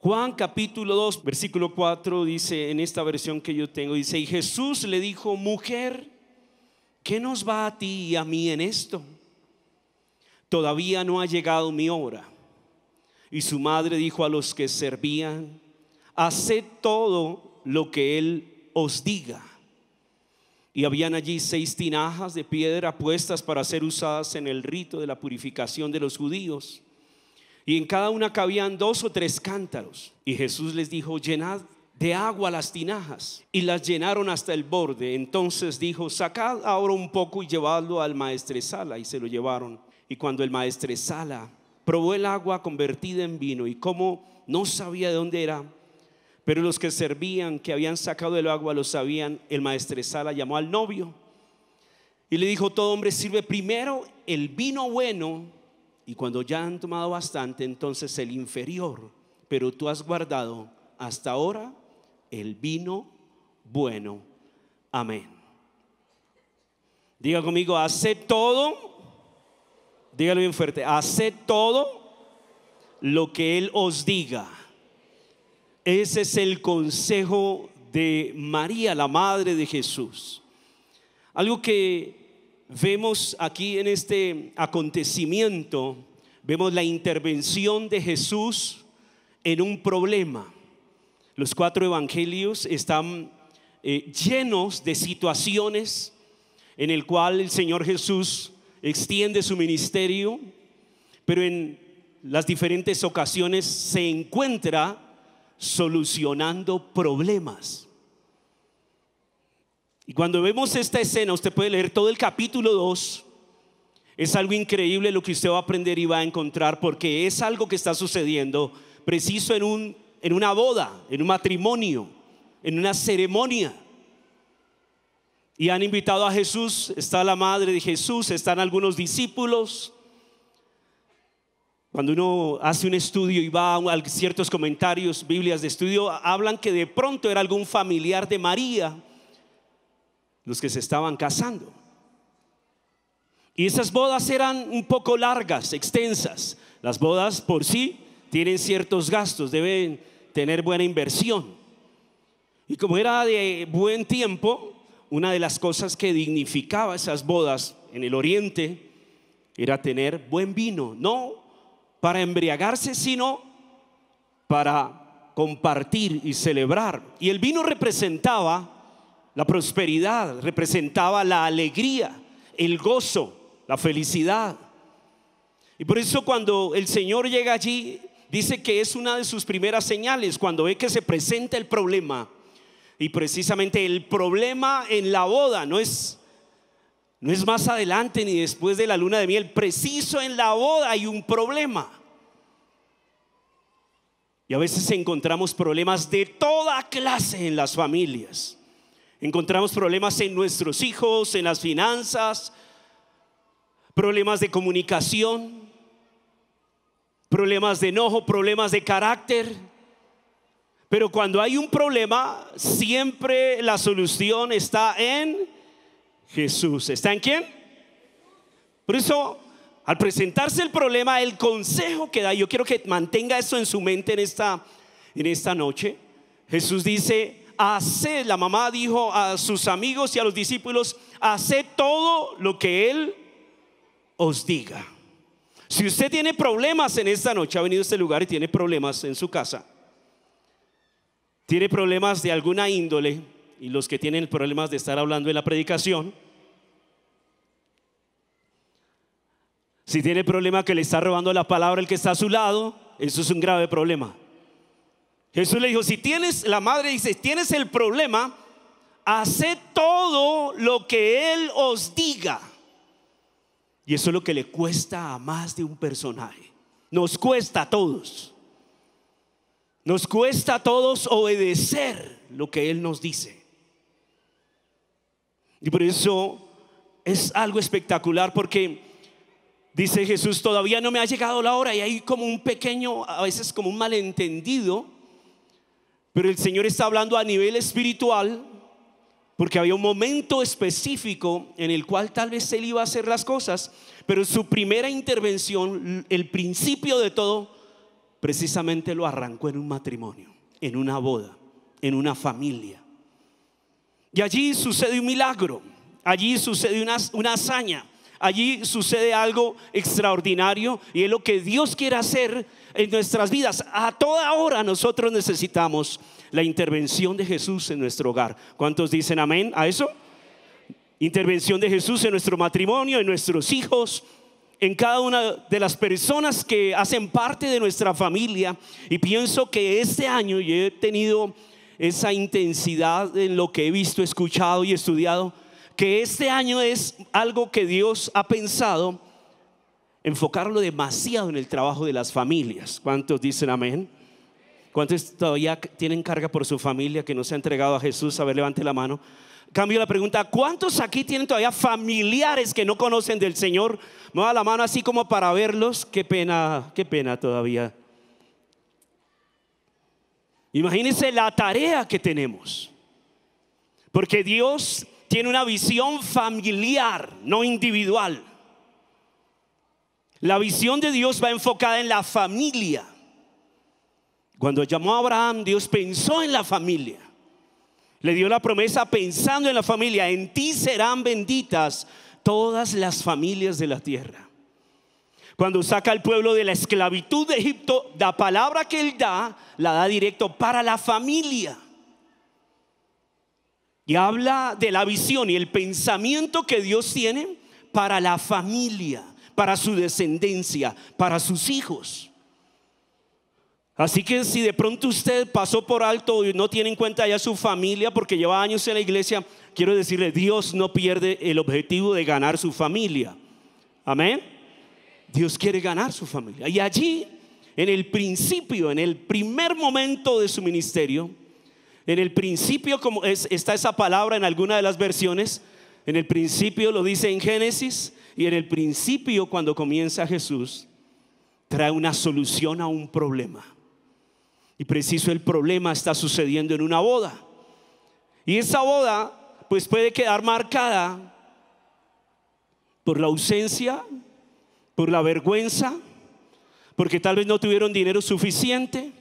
Juan capítulo 2, versículo 4 dice, en esta versión que yo tengo, dice, y Jesús le dijo, mujer, ¿qué nos va a ti y a mí en esto? Todavía no ha llegado mi hora. Y su madre dijo a los que servían, haced todo lo que él os diga. Y habían allí seis tinajas de piedra puestas para ser usadas en el rito de la purificación de los judíos y en cada una cabían dos o tres cántaros. Y Jesús les dijo, llenad de agua las tinajas, y las llenaron hasta el borde. Entonces dijo, sacad ahora un poco y llevadlo al maestresala, y se lo llevaron. Y cuando el maestresala probó el agua convertida en vino, y como no sabía de dónde era, pero los que servían, que habían sacado el agua, lo sabían, el maestresala llamó al novio. Y le dijo, todo hombre sirve primero el vino bueno y cuando ya han tomado bastante, entonces el inferior, pero tú has guardado hasta ahora el vino bueno. Amén. Diga conmigo, hace todo. Dígalo bien fuerte, Hace todo lo que Él os diga. Ese es el consejo de María, la madre de Jesús. Algo que vemos aquí en este acontecimiento, vemos la intervención de Jesús en un problema. Los cuatro evangelios están eh, llenos de situaciones en el cual el Señor Jesús extiende su ministerio, pero en las diferentes ocasiones se encuentra solucionando problemas. Y cuando vemos esta escena, usted puede leer todo el capítulo 2. Es algo increíble lo que usted va a aprender y va a encontrar porque es algo que está sucediendo preciso en, un, en una boda, en un matrimonio, en una ceremonia. Y han invitado a Jesús, está la madre de Jesús, están algunos discípulos. Cuando uno hace un estudio y va a ciertos comentarios, Biblias de estudio, hablan que de pronto era algún familiar de María los que se estaban casando. Y esas bodas eran un poco largas, extensas. Las bodas por sí tienen ciertos gastos, deben tener buena inversión. Y como era de buen tiempo, una de las cosas que dignificaba esas bodas en el oriente era tener buen vino, no para embriagarse, sino para compartir y celebrar. Y el vino representaba la prosperidad representaba la alegría, el gozo, la felicidad. Y por eso cuando el Señor llega allí, dice que es una de sus primeras señales, cuando ve que se presenta el problema. Y precisamente el problema en la boda no es, no es más adelante ni después de la luna de miel, preciso en la boda hay un problema. Y a veces encontramos problemas de toda clase en las familias. Encontramos problemas en nuestros hijos, en las finanzas, problemas de comunicación, problemas de enojo, problemas de carácter. Pero cuando hay un problema, siempre la solución está en Jesús. ¿Está en quién? Por eso, al presentarse el problema, el consejo que da, yo quiero que mantenga eso en su mente en esta, en esta noche. Jesús dice, Hace la mamá dijo a sus amigos y a los discípulos, Hace todo lo que Él os diga. Si usted tiene problemas en esta noche, ha venido a este lugar y tiene problemas en su casa, tiene problemas de alguna índole, y los que tienen problemas de estar hablando en la predicación, si tiene problema que le está robando la palabra el que está a su lado, eso es un grave problema. Jesús le dijo, si tienes, la madre dice, tienes el problema, Hace todo lo que Él os diga. Y eso es lo que le cuesta a más de un personaje. Nos cuesta a todos. Nos cuesta a todos obedecer lo que Él nos dice. Y por eso es algo espectacular porque dice Jesús, todavía no me ha llegado la hora y hay como un pequeño, a veces como un malentendido pero el Señor está hablando a nivel espiritual, porque había un momento específico en el cual tal vez Él iba a hacer las cosas, pero su primera intervención, el principio de todo, precisamente lo arrancó en un matrimonio, en una boda, en una familia. Y allí sucede un milagro, allí sucede una, una hazaña allí sucede algo extraordinario y es lo que Dios quiere hacer en nuestras vidas. A toda hora nosotros necesitamos la intervención de Jesús en nuestro hogar. ¿Cuántos dicen amén a eso? Intervención de Jesús en nuestro matrimonio, en nuestros hijos, en cada una de las personas que hacen parte de nuestra familia. Y pienso que este año yo he tenido esa intensidad en lo que he visto, escuchado y estudiado que este año es algo que Dios ha pensado enfocarlo demasiado en el trabajo de las familias. ¿Cuántos dicen amén? ¿Cuántos todavía tienen carga por su familia que no se ha entregado a Jesús? A ver, levante la mano. Cambio la pregunta, ¿cuántos aquí tienen todavía familiares que no conocen del Señor? Mueva la mano así como para verlos. Qué pena, qué pena todavía. Imagínense la tarea que tenemos. Porque Dios tiene una visión familiar, no individual. La visión de Dios va enfocada en la familia. Cuando llamó a Abraham, Dios pensó en la familia. Le dio la promesa pensando en la familia. En ti serán benditas todas las familias de la tierra. Cuando saca al pueblo de la esclavitud de Egipto, la palabra que él da, la da directo para la familia. Y habla de la visión y el pensamiento que Dios tiene para la familia, para su descendencia, para sus hijos. Así que si de pronto usted pasó por alto y no tiene en cuenta ya su familia porque lleva años en la iglesia, quiero decirle, Dios no pierde el objetivo de ganar su familia. Amén. Dios quiere ganar su familia. Y allí, en el principio, en el primer momento de su ministerio, en el principio, como está esa palabra en alguna de las versiones, en el principio lo dice en Génesis y en el principio cuando comienza Jesús, trae una solución a un problema. Y preciso el problema está sucediendo en una boda. Y esa boda pues puede quedar marcada por la ausencia, por la vergüenza, porque tal vez no tuvieron dinero suficiente,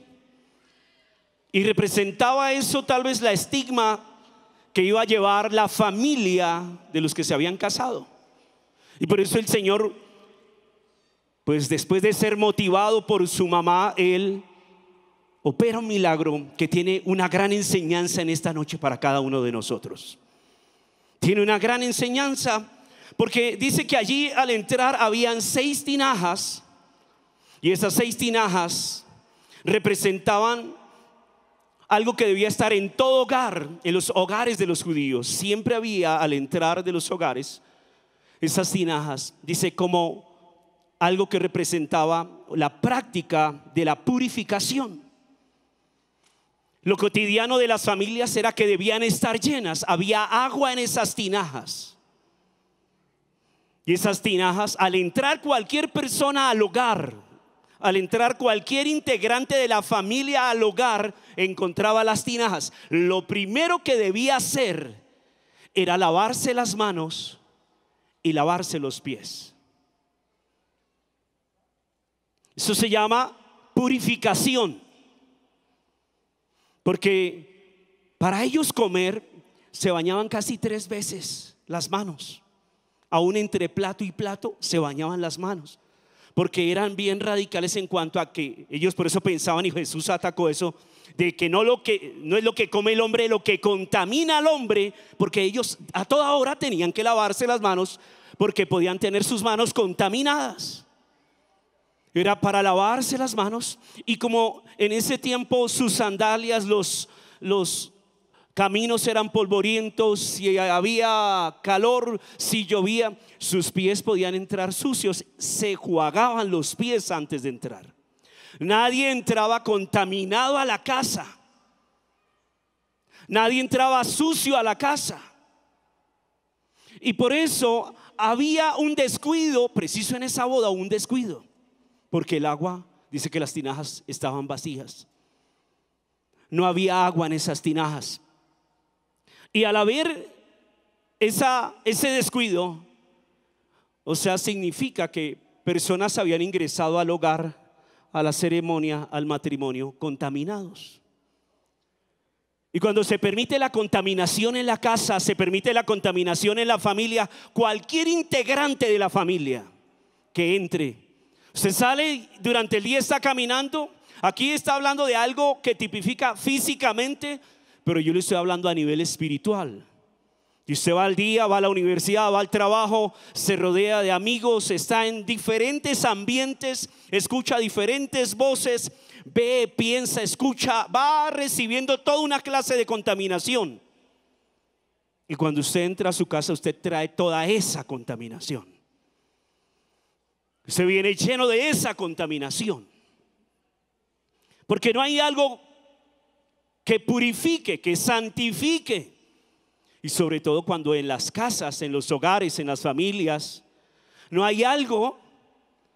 y representaba eso tal vez la estigma que iba a llevar la familia de los que se habían casado. Y por eso el Señor, pues después de ser motivado por su mamá, él opera un milagro que tiene una gran enseñanza en esta noche para cada uno de nosotros. Tiene una gran enseñanza porque dice que allí al entrar habían seis tinajas y esas seis tinajas representaban algo que debía estar en todo hogar, en los hogares de los judíos. Siempre había al entrar de los hogares esas tinajas, dice como algo que representaba la práctica de la purificación. Lo cotidiano de las familias era que debían estar llenas, había agua en esas tinajas. Y esas tinajas, al entrar cualquier persona al hogar, al entrar cualquier integrante de la familia al hogar, encontraba las tinajas. Lo primero que debía hacer era lavarse las manos y lavarse los pies. Eso se llama purificación. Porque para ellos comer se bañaban casi tres veces las manos. Aún entre plato y plato se bañaban las manos porque eran bien radicales en cuanto a que ellos por eso pensaban, y Jesús atacó eso, de que no, lo que no es lo que come el hombre, lo que contamina al hombre, porque ellos a toda hora tenían que lavarse las manos porque podían tener sus manos contaminadas. Era para lavarse las manos y como en ese tiempo sus sandalias, los, los Caminos eran polvorientos, si había calor, si llovía, sus pies podían entrar sucios. Se jugaban los pies antes de entrar. Nadie entraba contaminado a la casa. Nadie entraba sucio a la casa. Y por eso había un descuido, preciso en esa boda, un descuido. Porque el agua, dice que las tinajas estaban vacías. No había agua en esas tinajas. Y al haber ese descuido, o sea, significa que personas habían ingresado al hogar, a la ceremonia, al matrimonio, contaminados. Y cuando se permite la contaminación en la casa, se permite la contaminación en la familia, cualquier integrante de la familia que entre, se sale durante el día, está caminando, aquí está hablando de algo que tipifica físicamente, pero yo le estoy hablando a nivel espiritual. Y usted va al día, va a la universidad, va al trabajo, se rodea de amigos, está en diferentes ambientes, escucha diferentes voces, ve, piensa, escucha, va recibiendo toda una clase de contaminación. Y cuando usted entra a su casa, usted trae toda esa contaminación. Se viene lleno de esa contaminación. Porque no hay algo que purifique, que santifique. Y sobre todo cuando en las casas, en los hogares, en las familias, no hay algo,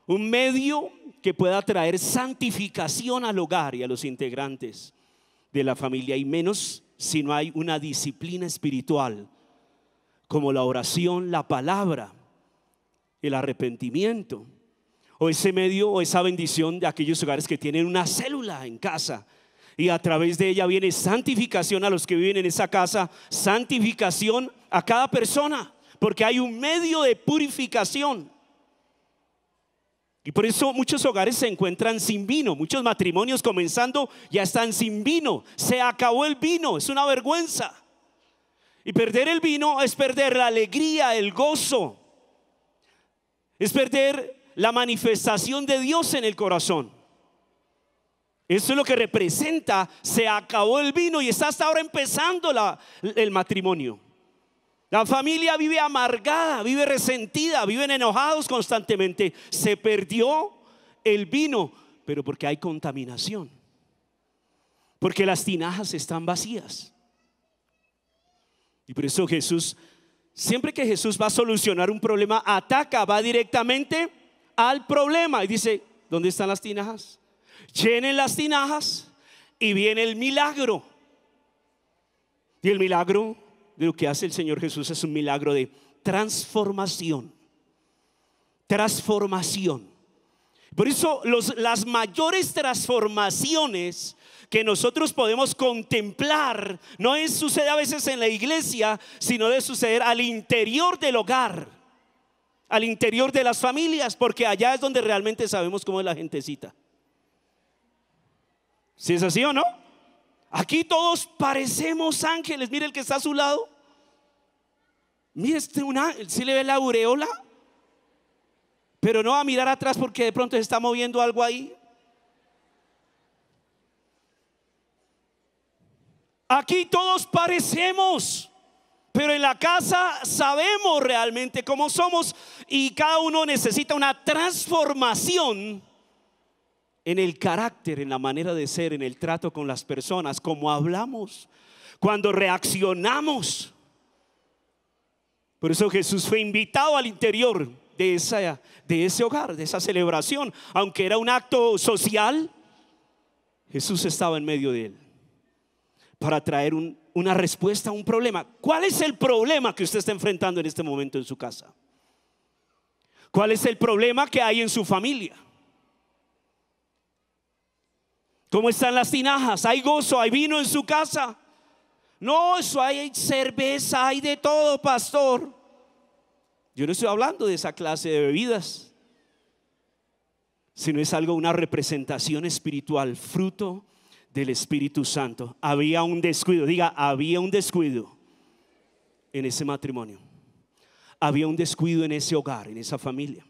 un medio que pueda traer santificación al hogar y a los integrantes de la familia, y menos si no hay una disciplina espiritual, como la oración, la palabra, el arrepentimiento, o ese medio o esa bendición de aquellos hogares que tienen una célula en casa y a través de ella viene santificación a los que viven en esa casa, santificación a cada persona, porque hay un medio de purificación. Y por eso muchos hogares se encuentran sin vino, muchos matrimonios comenzando ya están sin vino, se acabó el vino, es una vergüenza. Y perder el vino es perder la alegría, el gozo, es perder la manifestación de Dios en el corazón. Eso es lo que representa, se acabó el vino y está hasta ahora empezando el matrimonio. La familia vive amargada, vive resentida, viven enojados constantemente. Se perdió el vino, pero porque hay contaminación. Porque las tinajas están vacías. Y por eso Jesús, siempre que Jesús va a solucionar un problema, ataca, va directamente al problema y dice, ¿dónde están las tinajas? Llenen las tinajas y viene el milagro. Y el milagro de lo que hace el Señor Jesús es un milagro de transformación. Transformación. Por eso las mayores transformaciones que nosotros podemos contemplar no es, suceder a veces en la iglesia, sino de suceder al interior del hogar, al interior de las familias, porque allá es donde realmente sabemos cómo es la gentecita. Si es así o no. Aquí todos parecemos ángeles. Mire el que está a su lado. Mire este ángel. Si le ve la aureola. Pero no va a mirar atrás porque de pronto se está moviendo algo ahí. Aquí todos parecemos, pero en la casa sabemos realmente cómo somos y cada uno necesita una transformación en el carácter, en la manera de ser, en el trato con las personas, como hablamos, cuando reaccionamos. Por eso Jesús fue invitado al interior de, esa, de ese hogar, de esa celebración. Aunque era un acto social, Jesús estaba en medio de él para traer una respuesta a un problema. ¿Cuál es el problema que usted está enfrentando en este momento en su casa? ¿Cuál es el problema que hay en su familia? ¿Cómo están las tinajas? ¿Hay gozo? ¿Hay vino en su casa? No, eso hay cerveza, hay de todo, pastor. Yo no estoy hablando de esa clase de bebidas, sino es algo, una representación espiritual, fruto del Espíritu Santo. Había un descuido, diga, había un descuido en ese matrimonio. Había un descuido en ese hogar, en esa familia.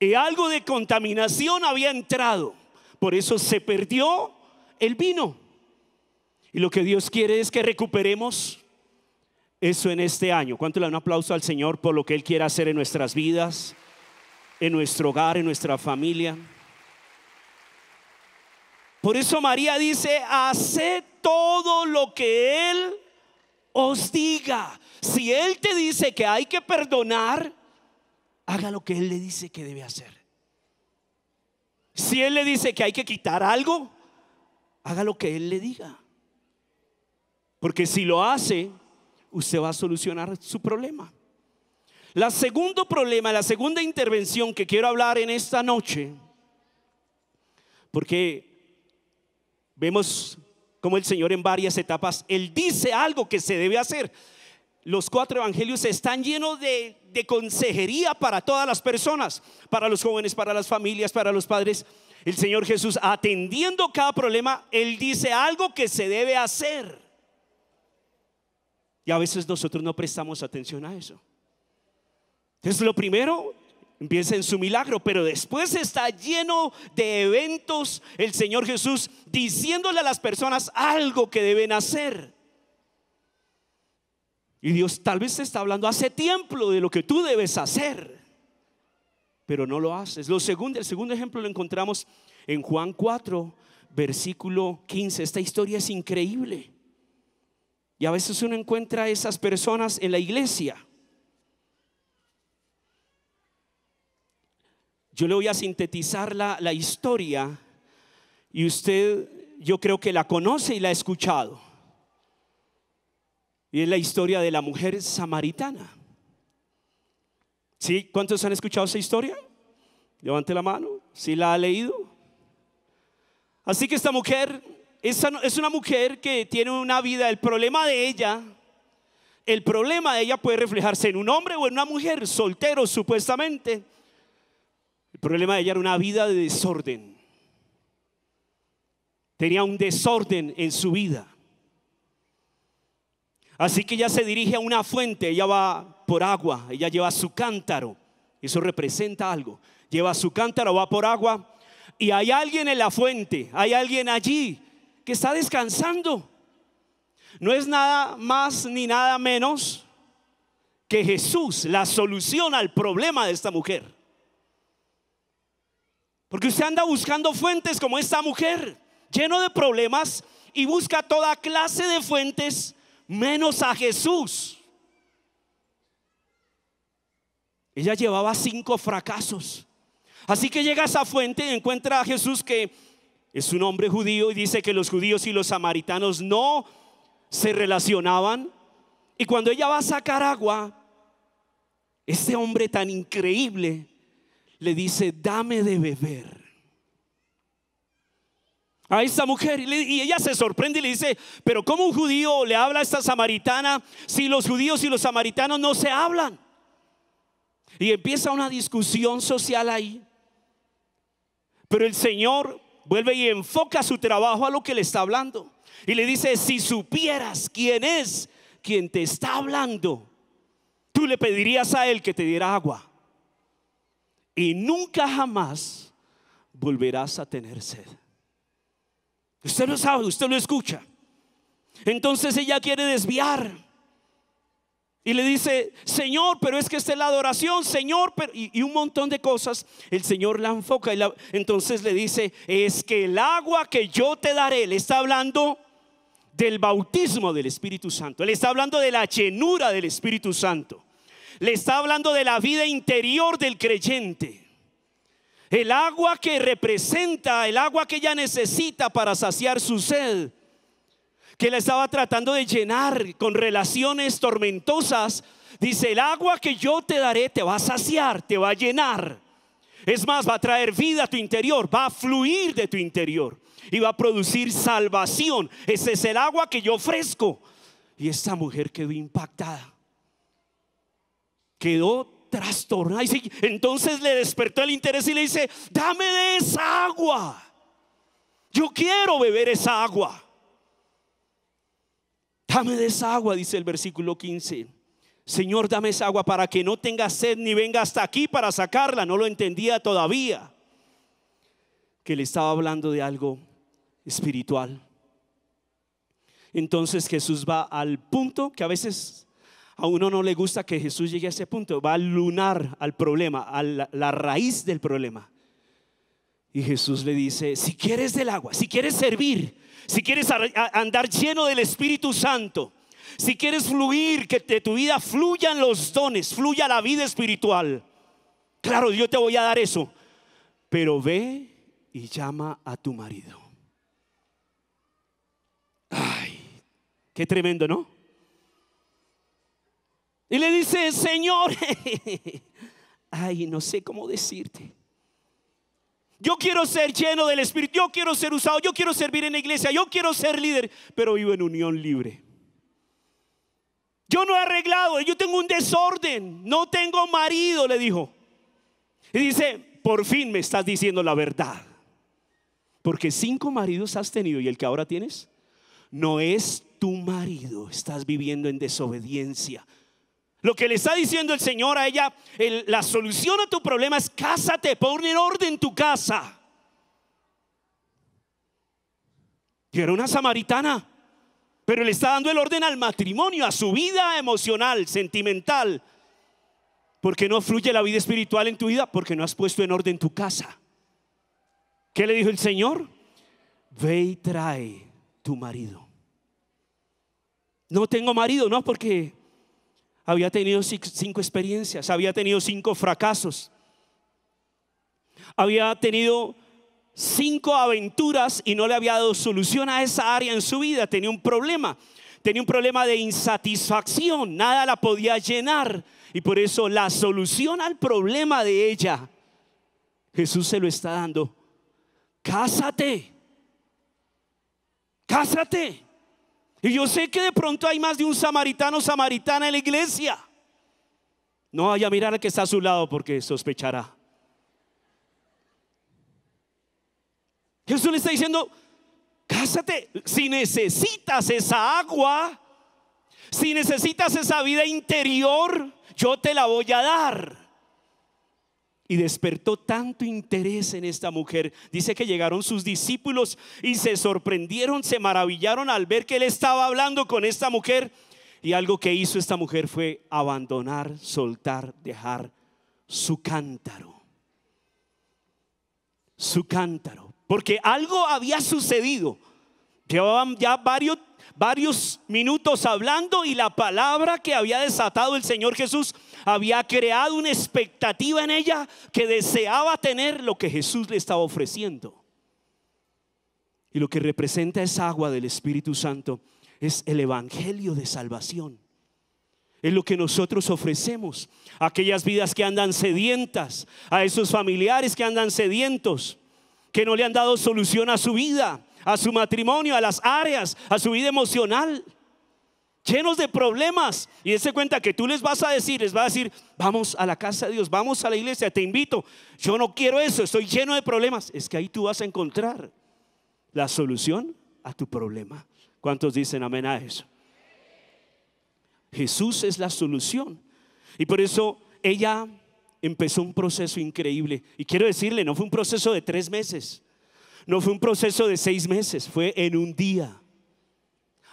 Y algo de contaminación había entrado por eso se perdió el vino. Y lo que Dios quiere es que recuperemos eso en este año. ¿Cuánto le da un aplauso al Señor por lo que Él quiere hacer en nuestras vidas, en nuestro hogar, en nuestra familia? Por eso María dice, hace todo lo que Él os diga. Si Él te dice que hay que perdonar, haga lo que Él le dice que debe hacer. Si Él le dice que hay que quitar algo, haga lo que Él le diga. Porque si lo hace, usted va a solucionar su problema. La segundo problema, la segunda intervención que quiero hablar en esta noche, porque vemos como el Señor en varias etapas, Él dice algo que se debe hacer los cuatro evangelios están llenos de, consejería para todas las personas, para los jóvenes, para las familias, para los padres. El Señor Jesús, atendiendo cada problema, Él dice algo que se debe hacer. Y a veces nosotros no prestamos atención a eso. Entonces lo primero, empieza en su milagro, pero después está lleno de eventos el Señor Jesús diciéndole a las personas algo que deben hacer. Y Dios tal vez te está hablando hace tiempo de lo que tú debes hacer, pero no lo haces. Lo segundo, el segundo ejemplo lo encontramos en Juan 4, versículo 15. Esta historia es increíble. Y a veces uno encuentra a esas personas en la iglesia. Yo le voy a sintetizar la, la historia y usted yo creo que la conoce y la ha escuchado. Y es la historia de la mujer samaritana. ¿Sí? ¿Cuántos han escuchado esa historia? Levante la mano. ¿Sí la ha leído? Así que esta mujer es una mujer que tiene una vida. El problema de ella, el problema de ella puede reflejarse en un hombre o en una mujer, soltero supuestamente. El problema de ella era una vida de desorden. Tenía un desorden en su vida. Así que ella se dirige a una fuente, ella va por agua, ella lleva su cántaro, eso representa algo. Lleva su cántaro, va por agua y hay alguien en la fuente, hay alguien allí que está descansando. No es nada más ni nada menos que Jesús, la solución al problema de esta mujer. Porque usted anda buscando fuentes como esta mujer, lleno de problemas, y busca toda clase de fuentes menos a Jesús. Ella llevaba cinco fracasos. Así que llega a esa fuente y encuentra a Jesús que es un hombre judío y dice que los judíos y los samaritanos no se relacionaban. Y cuando ella va a sacar agua, este hombre tan increíble le dice, dame de beber a esta mujer y ella se sorprende y le dice, pero ¿cómo un judío le habla a esta samaritana si los judíos y los samaritanos no se hablan? Y empieza una discusión social ahí. Pero el Señor vuelve y enfoca su trabajo a lo que le está hablando. Y le dice, si supieras quién es quien te está hablando, tú le pedirías a él que te diera agua. Y nunca jamás volverás a tener sed. Usted lo sabe, usted lo escucha. Entonces ella quiere desviar. Y le dice, Señor, pero es que esta es la adoración, Señor, pero... y, un montón de cosas. El Señor la enfoca y entonces le dice, es que el agua que yo te daré, le está hablando del bautismo del Espíritu Santo, le está hablando de la llenura del Espíritu Santo, le está hablando de la vida interior del creyente. El agua que representa, el agua que ella necesita para saciar su sed, que la estaba tratando de llenar con relaciones tormentosas, dice, el agua que yo te daré te va a saciar, te va a llenar. Es más, va a traer vida a tu interior, va a fluir de tu interior y va a producir salvación. Ese es el agua que yo ofrezco. Y esta mujer quedó impactada. Quedó trastornada. Y entonces le despertó el interés y le dice, dame de esa agua. Yo quiero beber esa agua. Dame de esa agua, dice el versículo 15. Señor, dame esa agua para que no tenga sed ni venga hasta aquí para sacarla. No lo entendía todavía. Que le estaba hablando de algo espiritual. Entonces Jesús va al punto que a veces a uno no le gusta que Jesús llegue a ese punto, va al lunar al problema, a la, raíz del problema. Y Jesús le dice, si quieres del agua, si quieres servir, si quieres andar lleno del Espíritu Santo, si quieres fluir, que de tu vida fluyan los dones, fluya la vida espiritual. Claro, yo te voy a dar eso, pero ve y llama a tu marido. Ay, qué tremendo, ¿no? Y le dice, Señor, ay, no sé cómo decirte. Yo quiero ser lleno del Espíritu, yo quiero ser usado, yo quiero servir en la iglesia, yo quiero ser líder, pero vivo en unión libre. Yo no he arreglado, yo tengo un desorden, no tengo marido, le dijo. Y dice, por fin me estás diciendo la verdad. Porque cinco maridos has tenido y el que ahora tienes no es tu marido, estás viviendo en desobediencia. Lo que le está diciendo el Señor a ella, la solución a tu problema es cásate, pon en orden tu casa. Y era una samaritana, pero le está dando el orden al matrimonio, a su vida emocional, sentimental. ¿Por qué no fluye la vida espiritual en tu vida? Porque no has puesto en orden tu casa. ¿Qué le dijo el Señor? Ve y trae tu marido. No tengo marido, no, porque había tenido cinco experiencias, había tenido cinco fracasos, había tenido cinco aventuras y no le había dado solución a esa área en su vida, tenía un problema, tenía un problema de insatisfacción, nada la podía llenar y por eso la solución al problema de ella, Jesús se lo está dando. Cásate, cásate. Y yo sé que de pronto hay más de un samaritano samaritana en la iglesia. No vaya a mirar al que está a su lado porque sospechará. Jesús le está diciendo, cásate, si necesitas esa agua, si necesitas esa vida interior, yo te la voy a dar. Y despertó tanto interés en esta mujer. Dice que llegaron sus discípulos y se sorprendieron, se maravillaron al ver que él estaba hablando con esta mujer. Y algo que hizo esta mujer fue abandonar, soltar, dejar su cántaro. Su cántaro. Porque algo había sucedido. Llevaban ya varios, varios minutos hablando y la palabra que había desatado el Señor Jesús había creado una expectativa en ella que deseaba tener lo que Jesús le estaba ofreciendo. Y lo que representa esa agua del Espíritu Santo es el Evangelio de salvación. Es lo que nosotros ofrecemos a aquellas vidas que andan sedientas, a esos familiares que andan sedientos, que no le han dado solución a su vida, a su matrimonio, a las áreas, a su vida emocional llenos de problemas. Y dése cuenta que tú les vas a decir, les vas a decir, vamos a la casa de Dios, vamos a la iglesia, te invito. Yo no quiero eso, estoy lleno de problemas. Es que ahí tú vas a encontrar la solución a tu problema. ¿Cuántos dicen amén a eso? Jesús es la solución. Y por eso ella empezó un proceso increíble. Y quiero decirle, no fue un proceso de tres meses, no fue un proceso de seis meses, fue en un día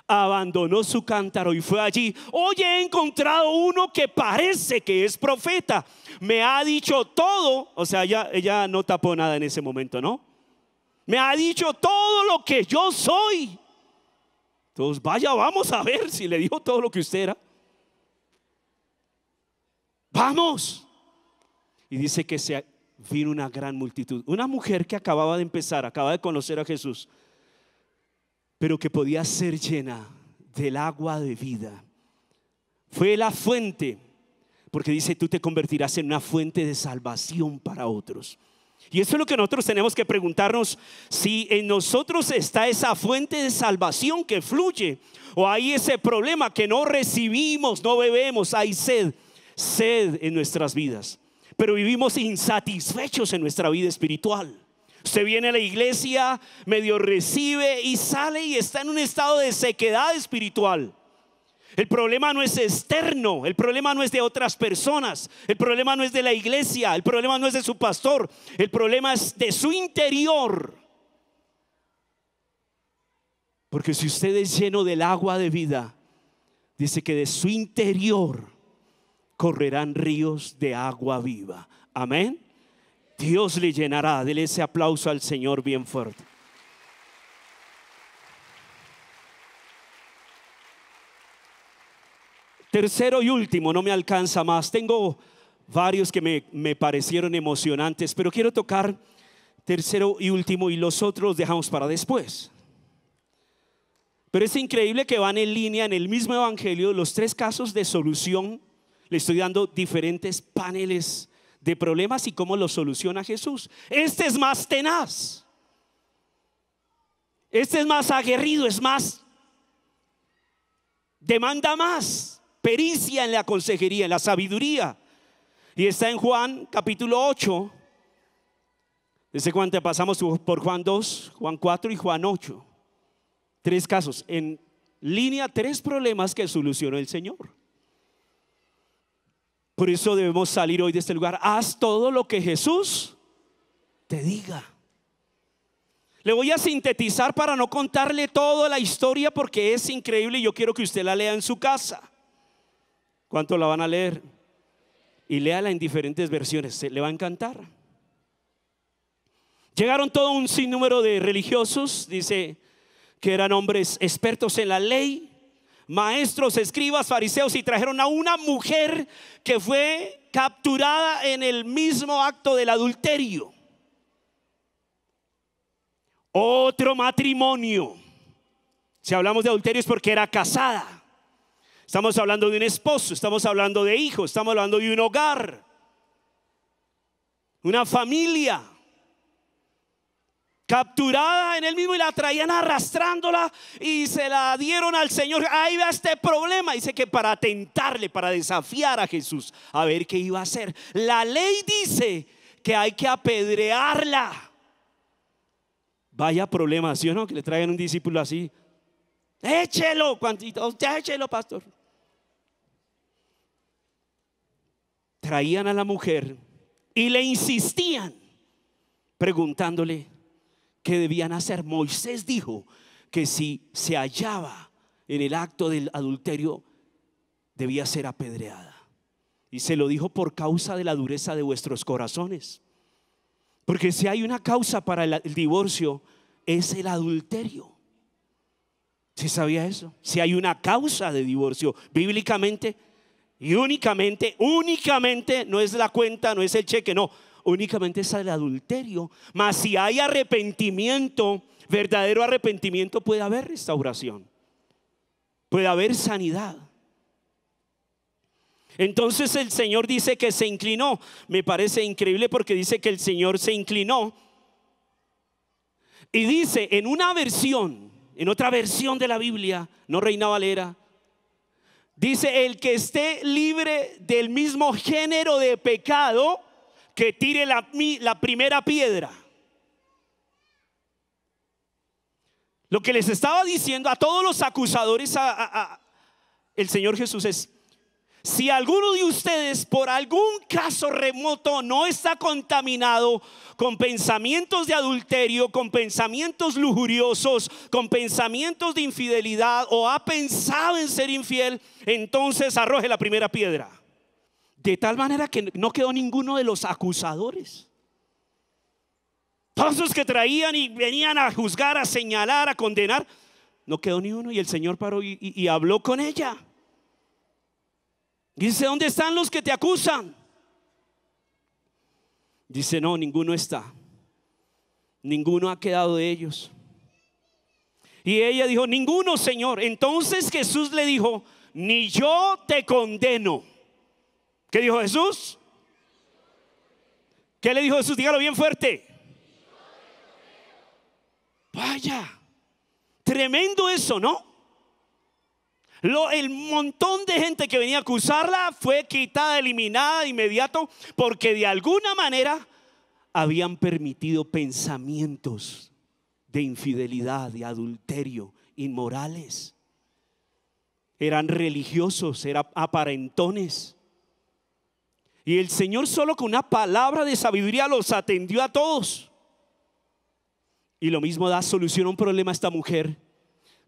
abandonó su cántaro y fue allí. Hoy he encontrado uno que parece que es profeta. Me ha dicho todo. O sea, ella, no tapó nada en ese momento, ¿no? Me ha dicho todo lo que yo soy. Entonces, vaya, vamos a ver si le dijo todo lo que usted era. Vamos. Y dice que se vino una gran multitud. Una mujer que acababa de empezar, acaba de conocer a Jesús pero que podía ser llena del agua de vida. Fue la fuente, porque dice, tú te convertirás en una fuente de salvación para otros. Y eso es lo que nosotros tenemos que preguntarnos, si en nosotros está esa fuente de salvación que fluye, o hay ese problema que no recibimos, no bebemos, hay sed, sed en nuestras vidas, pero vivimos insatisfechos en nuestra vida espiritual. Usted viene a la iglesia, medio recibe y sale y está en un estado de sequedad espiritual. El problema no es externo, el problema no es de otras personas, el problema no es de la iglesia, el problema no es de su pastor, el problema es de su interior. Porque si usted es lleno del agua de vida, dice que de su interior correrán ríos de agua viva. Amén. Dios le llenará. Dele ese aplauso al Señor bien fuerte. Tercero y último, no me alcanza más. Tengo varios que me, me, parecieron emocionantes, pero quiero tocar tercero y último y los otros los dejamos para después. Pero es increíble que van en línea en el mismo evangelio los tres casos de solución. Le estoy dando diferentes paneles de problemas y cómo los soluciona Jesús. Este es más tenaz. Este es más aguerrido, es más... Demanda más pericia en la consejería, en la sabiduría. Y está en Juan capítulo 8. Desde cuando pasamos por Juan 2, Juan 4 y Juan 8. Tres casos. En línea, tres problemas que solucionó el Señor. Por eso debemos salir hoy de este lugar. Haz todo lo que Jesús te diga. Le voy a sintetizar para no contarle toda la historia porque es increíble y yo quiero que usted la lea en su casa. ¿Cuánto la van a leer? Y léala en diferentes versiones. le va a encantar. Llegaron todo un sinnúmero de religiosos, dice, que eran hombres expertos en la ley, maestros, escribas, fariseos y trajeron a una mujer que fue capturada en el mismo acto del adulterio. Otro matrimonio. Si hablamos de adulterio es porque era casada. Estamos hablando de un esposo, estamos hablando de hijos, estamos hablando de un hogar, una familia capturada en él mismo y la traían arrastrándola y se la dieron al Señor. Ahí va este problema. Dice que para tentarle, para desafiar a Jesús, a ver qué iba a hacer. La ley dice que hay que apedrearla. Vaya problema, ¿sí o no? Que le traigan un discípulo así. Échelo, cuantito, ya échelo, pastor. Traían a la mujer y le insistían preguntándole, que debían hacer. Moisés dijo que si se hallaba en el acto del adulterio, debía ser apedreada. Y se lo dijo por causa de la dureza de vuestros corazones. Porque si hay una causa para el, divorcio, es el adulterio. Si sabía eso? Si hay una causa de divorcio bíblicamente y únicamente, únicamente no es la cuenta, no es el cheque, no únicamente es el adulterio. Mas si hay arrepentimiento, verdadero arrepentimiento, puede haber restauración, puede haber sanidad. Entonces el Señor dice que se inclinó. Me parece increíble porque dice que el Señor se inclinó. Y dice en una versión, en otra versión de la Biblia, no Reina Valera, dice el que esté libre del mismo género de pecado, que tire la, primera piedra. Lo que les estaba diciendo a todos los acusadores el Señor Jesús es, si alguno de ustedes por algún caso remoto no está contaminado con pensamientos de adulterio, con pensamientos lujuriosos, con pensamientos de infidelidad o ha pensado en ser infiel, entonces arroje la primera piedra. De tal manera que no quedó ninguno de los acusadores. Todos los que traían y venían a juzgar, a señalar, a condenar, no quedó ni uno. Y el Señor paró y, habló con ella. Dice, ¿dónde están los que te acusan? Dice, no, ninguno está. Ninguno ha quedado de ellos. Y ella dijo, ninguno, Señor. Entonces Jesús le dijo, ni yo te condeno. ¿Qué dijo Jesús? ¿Qué le dijo Jesús? Dígalo bien fuerte. Vaya, tremendo eso, ¿no? el montón de gente que venía a acusarla fue quitada, eliminada de inmediato, porque de alguna manera habían permitido pensamientos de infidelidad, de adulterio, inmorales. Eran religiosos, eran aparentones. Y el Señor solo con una palabra de sabiduría los atendió a todos. Y lo mismo da solución a un problema a esta mujer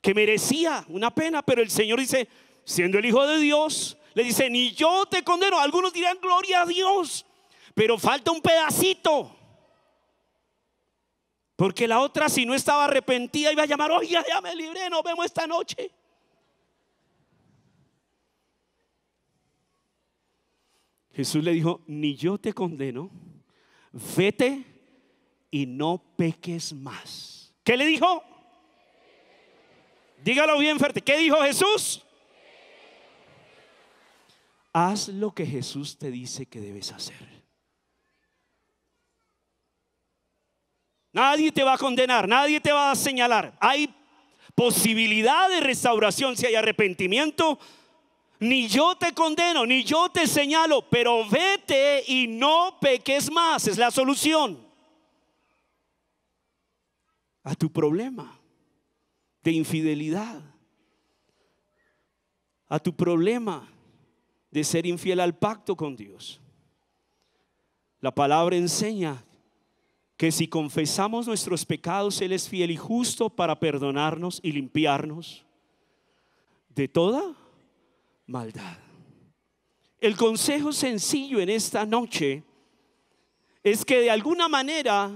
que merecía una pena, pero el Señor dice, siendo el Hijo de Dios, le dice, ni yo te condeno. Algunos dirán, gloria a Dios, pero falta un pedacito. Porque la otra, si no estaba arrepentida, iba a llamar, Oye ya me libré, nos vemos esta noche. Jesús le dijo, ni yo te condeno, vete y no peques más. ¿Qué le dijo? Dígalo bien fuerte. ¿Qué dijo Jesús? Haz lo que Jesús te dice que debes hacer. Nadie te va a condenar, nadie te va a señalar. Hay posibilidad de restauración si hay arrepentimiento, ni yo te condeno, ni yo te señalo, pero vete y no peques más. Es la solución a tu problema de infidelidad, a tu problema de ser infiel al pacto con Dios. La palabra enseña que si confesamos nuestros pecados, Él es fiel y justo para perdonarnos y limpiarnos de toda maldad. El consejo sencillo en esta noche es que de alguna manera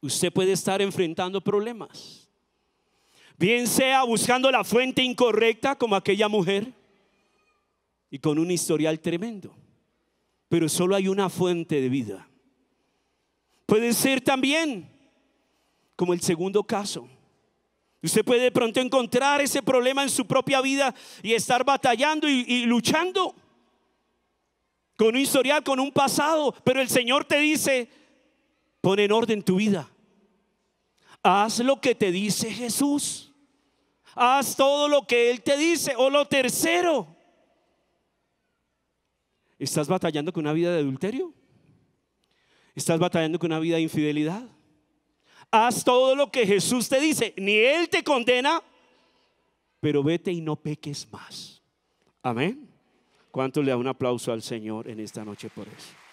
usted puede estar enfrentando problemas. Bien sea buscando la fuente incorrecta como aquella mujer y con un historial tremendo. Pero solo hay una fuente de vida. Puede ser también como el segundo caso, Usted puede de pronto encontrar ese problema en su propia vida y estar batallando y, luchando con un historial, con un pasado, pero el Señor te dice, pon en orden tu vida. Haz lo que te dice Jesús. Haz todo lo que Él te dice. O lo tercero, ¿estás batallando con una vida de adulterio? ¿Estás batallando con una vida de infidelidad? Haz todo lo que Jesús te dice. Ni Él te condena, pero vete y no peques más. Amén. ¿Cuánto le da un aplauso al Señor en esta noche por eso?